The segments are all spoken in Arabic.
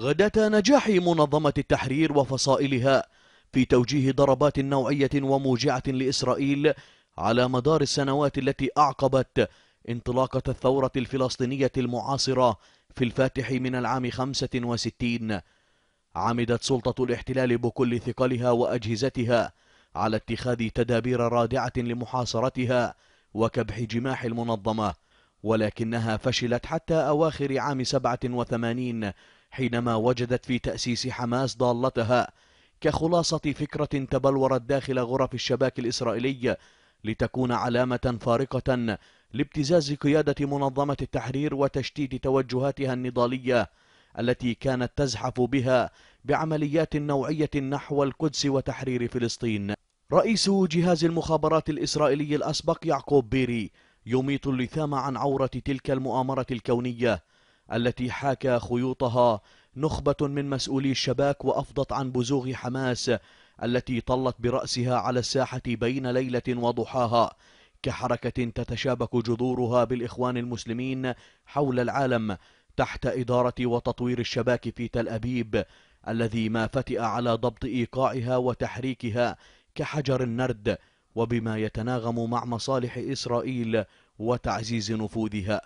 غداة نجاح منظمة التحرير وفصائلها في توجيه ضربات نوعية وموجعة لإسرائيل على مدار السنوات التي أعقبت انطلاقة الثورة الفلسطينية المعاصرة في الفاتح من العام 65 عمدت سلطة الاحتلال بكل ثقلها وأجهزتها على اتخاذ تدابير رادعة لمحاصرتها وكبح جماح المنظمة ولكنها فشلت حتى أواخر عام 87 حينما وجدت في تأسيس حماس ضالتها كخلاصة فكرة تبلورت داخل غرف الشباك الإسرائيلي لتكون علامة فارقة لابتزاز قيادة منظمة التحرير وتشتيت توجهاتها النضالية التي كانت تزحف بها بعمليات نوعية نحو القدس وتحرير فلسطين رئيس جهاز المخابرات الإسرائيلي الأسبق يعقوب بيري يميط اللثام عن عورة تلك المؤامرة الكونية التي حاكى خيوطها نخبة من مسؤولي الشباك وأفضت عن بزوغ حماس التي طلت برأسها على الساحة بين ليلة وضحاها كحركة تتشابك جذورها بالإخوان المسلمين حول العالم تحت إدارة وتطوير الشباك في تل أبيب الذي ما فتئ على ضبط إيقاعها وتحريكها كحجر النرد وبما يتناغم مع مصالح إسرائيل وتعزيز نفوذها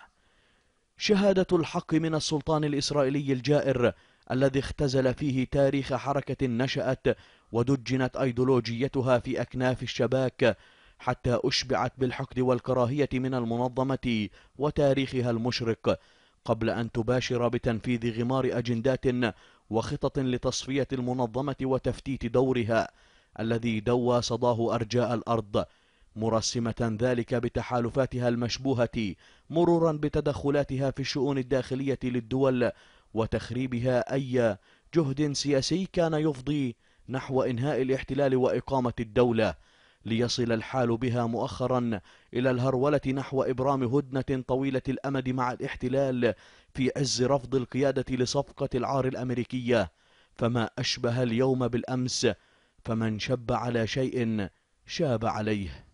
شهادة الحق من السلطان الإسرائيلي الجائر الذي اختزل فيه تاريخ حركة نشأت ودجنت أيديولوجيتها في أكناف الشباك حتى أشبعت بالحقد والكراهية من المنظمة وتاريخها المشرق قبل أن تباشر بتنفيذ غمار أجندات وخطط لتصفية المنظمة وتفتيت دورها الذي دوى صداه أرجاء الأرض مرسمة ذلك بتحالفاتها المشبوهة مرورا بتدخلاتها في الشؤون الداخلية للدول وتخريبها أي جهد سياسي كان يفضي نحو إنهاء الاحتلال وإقامة الدولة ليصل الحال بها مؤخرا إلى الهرولة نحو إبرام هدنة طويلة الأمد مع الاحتلال في عز رفض القيادة لصفقة العار الأمريكية فما أشبه اليوم بالأمس فمن شب على شيء شاب عليه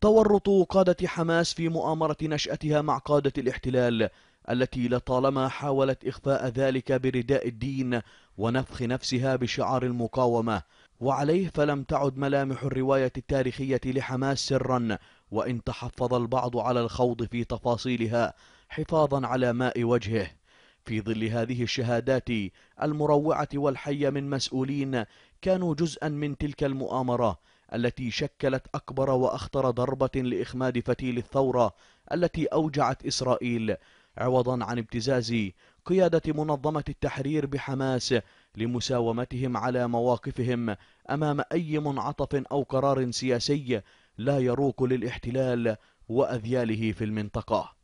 تورط قادة حماس في مؤامرة نشأتها مع قادة الاحتلال التي لطالما حاولت إخفاء ذلك برداء الدين ونفخ نفسها بشعار المقاومة وعليه فلم تعد ملامح الرواية التاريخية لحماس سرا وإن تحفظ البعض على الخوض في تفاصيلها حفاظا على ماء وجهه في ظل هذه الشهادات المروعة والحية من مسؤولين كانوا جزءا من تلك المؤامرة التي شكلت أكبر وأخطر ضربة لإخماد فتيل الثورة التي أوجعت إسرائيل عوضا عن ابتزاز قيادة منظمة التحرير بحماس لمساومتهم على مواقفهم أمام أي منعطف أو قرار سياسي لا يروق للاحتلال وأذياله في المنطقة